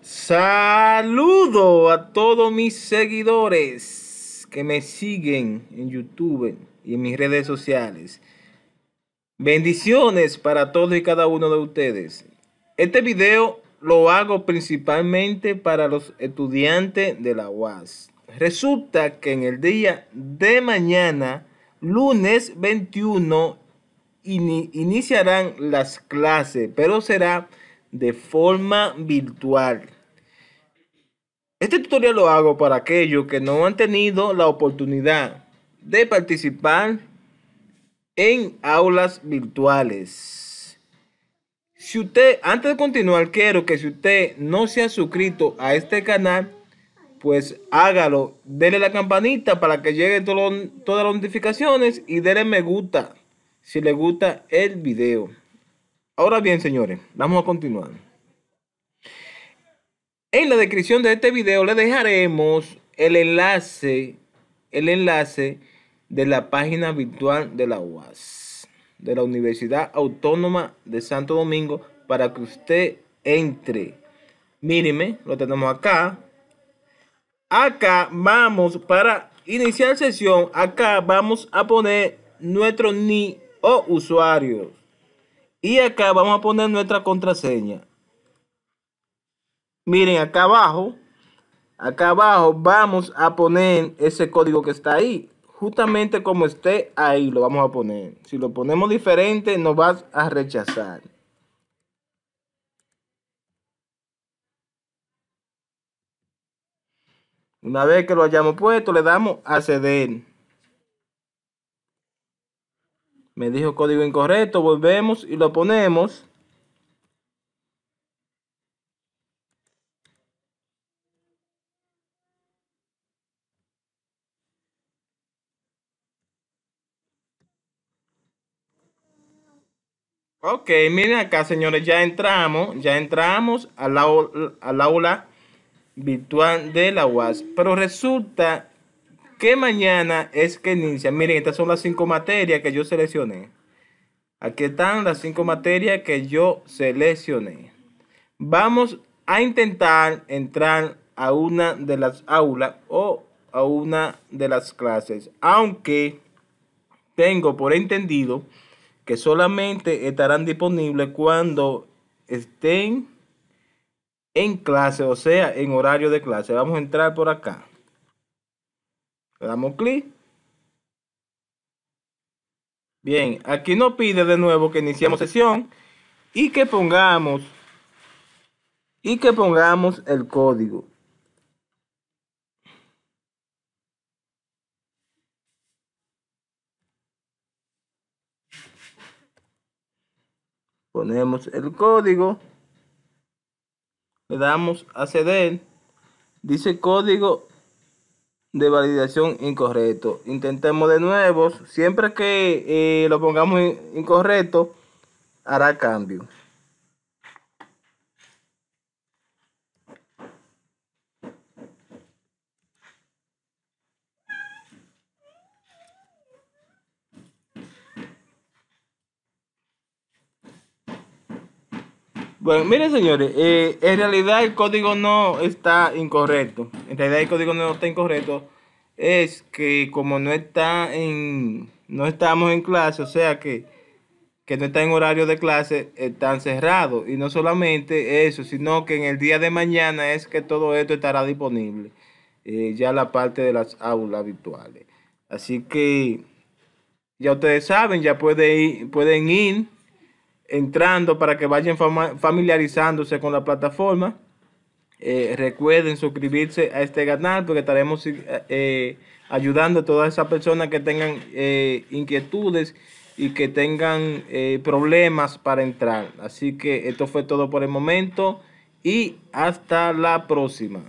Saludo a todos mis seguidores que me siguen en YouTube y en mis redes sociales. Bendiciones para todos y cada uno de ustedes. Este video lo hago principalmente para los estudiantes de la UAS. Resulta que en el día de mañana, lunes 21, iniciarán las clases, pero será de forma virtual. Este tutorial lo hago para aquellos que no han tenido la oportunidad de participar en aulas virtuales. Si usted, antes de continuar, quiero que si usted no se ha suscrito a este canal, pues hágalo. Dele la campanita para que lleguen todas las notificaciones y dele me gusta si le gusta el video. Ahora bien, señores, vamos a continuar. En la descripción de este video le dejaremos el enlace, el enlace de la página virtual de la UAS, de la Universidad Autónoma de Santo Domingo, para que usted entre. Míreme, lo tenemos acá. Acá vamos para iniciar sesión. Acá vamos a poner nuestro ni o usuarios. Y acá vamos a poner nuestra contraseña. Miren, acá abajo, acá abajo vamos a poner ese código que está ahí. Justamente como esté ahí lo vamos a poner. Si lo ponemos diferente nos vas a rechazar. Una vez que lo hayamos puesto, le damos a ceder. Me dijo código incorrecto. Volvemos y lo ponemos. Ok, miren acá, señores, ya entramos, ya entramos al, aula, al aula virtual de la UAS. Pero resulta ¿Qué mañana es que inicia. Miren, estas son las cinco materias que yo seleccioné. Aquí están las cinco materias que yo seleccioné. Vamos a intentar entrar a una de las aulas o a una de las clases. Aunque tengo por entendido que solamente estarán disponibles cuando estén en clase, o sea, en horario de clase. Vamos a entrar por acá. Le damos clic. Bien, aquí nos pide de nuevo que iniciamos sesión y que pongamos y que pongamos el código. Ponemos el código. Le damos a Dice código de validación incorrecto. Intentemos de nuevo. Siempre que eh, lo pongamos incorrecto, hará cambio. Bueno, miren señores, eh, en realidad el código no está incorrecto. En realidad el código no está incorrecto. Es que como no está en. no estamos en clase, o sea que, no está en horario de clase, están cerrados. Y no solamente eso, sino que en el día de mañana es que todo esto estará disponible. Eh, ya la parte de las aulas virtuales. Así que ya ustedes saben, ya pueden ir, pueden ir entrando para que vayan familiarizándose con la plataforma. Eh, recuerden suscribirse a este canal porque estaremos eh, eh, ayudando a todas esas personas que tengan inquietudes y que tengan problemas para entrar. Así que esto fue todo por el momento y hasta la próxima.